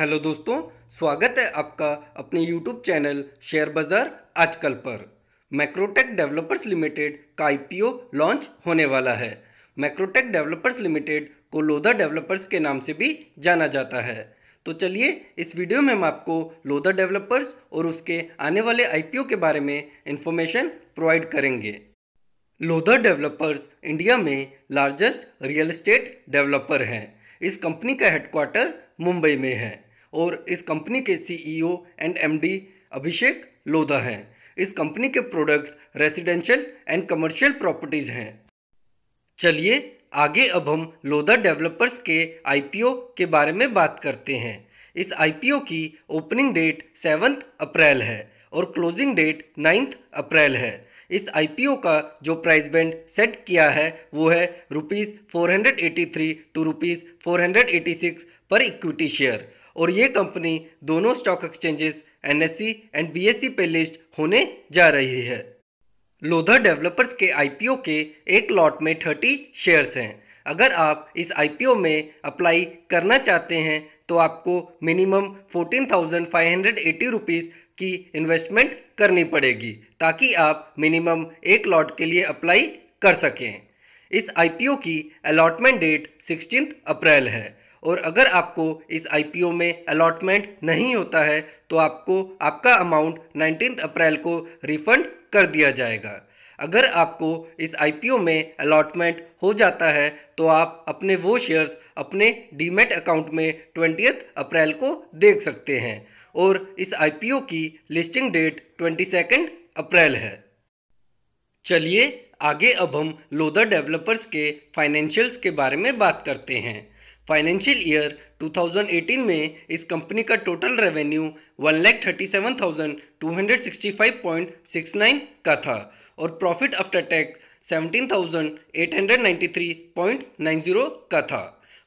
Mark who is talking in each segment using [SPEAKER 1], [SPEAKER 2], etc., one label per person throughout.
[SPEAKER 1] hello दोस्तों स्वागत है आपका अपने यूट्यूब चैनल शेयर बाज़ार आजकल पर मैक्रोटेक डेवलपर्स लिमिटेड का आईपीओ लॉन्च होने वाला है मैक्रोटेक डेवलपर्स लिमिटेड को लोधा डेवलपर्स के नाम से भी जाना जाता है तो चलिए इस वीडियो में हम आपको लोधा डेवलपर्स और उसके आने वाले आईपीओ के बारे में इन्फॉर्मेशन प्रोवाइड करेंगे लोधा डेवलपर्स इंडिया में लार्जेस्ट रियल इस्टेट डेवलपर हैं इस कंपनी का हेडक्वार्टर मुंबई में है और इस कंपनी के CEO and MD Abhishek Lodha हैं इस कंपनी के products residential and commercial properties हैं चलिए आगे अब हम लोधा डेवलपर्स के आईपीओ के बारे में बात करते हैं इस आईपीओ की ओपनिंग डेट सेवन्थ अप्रैल है और क्लोजिंग डेट नाइन्थ अप्रैल है इस आईपीओ का जो प्राइस बैंड सेट किया है वो है rupees four hundred eighty three two rupees four hundred eighty six पर इक्विटी शेयर और ये कंपनी दोनों stock exchanges NSC and BSC पे लिस्ट होने जा रही है लोधा डेवलपर्स के आईपीओ के एक लॉट में थर्टी शेयर्स हैं अगर आप इस आईपीओ में अप्लाई करना चाहते हैं तो आपको minimum fourteen thousand five hundred eighty rupees की इन्वेस्टमेंट करनी पड़ेगी ताकि आप मिनिमम एक लॉट के लिए अप्लाई कर सकें इस आईपीओ की अलॉटमेंट डेट सिक्सटीन अप्रैल है और अगर आपको इस आईपीओ में अलॉटमेंट नहीं होता है तो आपको आपका अमाउंट नाइनटीन अप्रैल को रिफंड कर दिया जाएगा अगर आपको इस आईपीओ में अलॉटमेंट हो जाता है तो आप अपने वो शेयर्स अपने डीमेट अकाउंट में ट्वेंटी अप्रैल को देख सकते हैं और इस आईपीओ की लिस्टिंग डेट ट्वेंटी अप्रैल है चलिए आगे अब हम लोधा डेवलपर्स के फाइनेंशियल्स के बारे में बात करते हैं फाइनेंशियल ईयर 2018 में इस कंपनी का total revenue one lakh thirty seven thousand two hundred sixty five point six nine का था और profit after tax seventeen thousand eight hundred ninety three point nine zero का था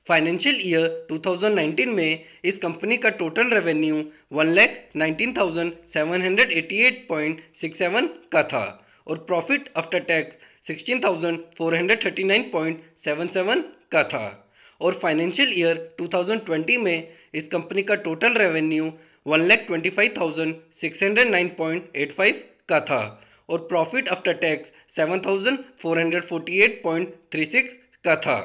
[SPEAKER 1] फाइनेंशियल ईयर टू थाउजेंड 2019 में इस कंपनी का total revenue one lakh nineteen thousand seven hundred eighty eight point six seven का था और profit after tax sixteen thousand four hundred thirty nine point seven seven का था और फाइनेंशियल ईयर 2020 में इस कंपनी का total revenue one lakh twenty five thousand six hundred nine point eight five का था और profit after tax seven thousand four hundred forty eight point three six का था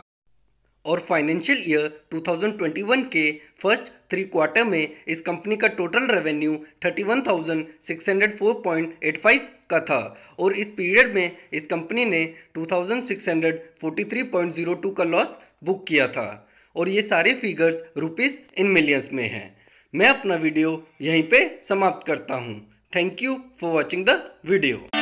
[SPEAKER 1] और फाइनेंशियल ईयर 2021 के फर्स्ट थ्री क्वार्टर में इस कंपनी का टोटल रेवेन्यू 31,604.85 का था और इस पीरियड में इस कंपनी ने 2,643.02 का लॉस बुक किया था और ये सारे फिगर्स रुपीस इन मिलियंस में हैं मैं अपना वीडियो यहीं पे समाप्त करता हूँ thank you for watching the video